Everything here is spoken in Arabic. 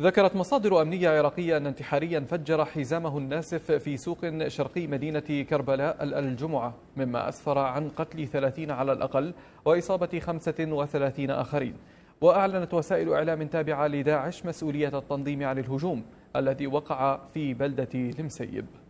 ذكرت مصادر أمنية عراقية أن انتحاريا فجر حزامه الناسف في سوق شرقي مدينة كربلاء الجمعة مما أسفر عن قتل 30 على الأقل وإصابة 35 آخرين وأعلنت وسائل إعلام تابعة لداعش مسؤولية التنظيم عن الهجوم الذي وقع في بلدة لمسيب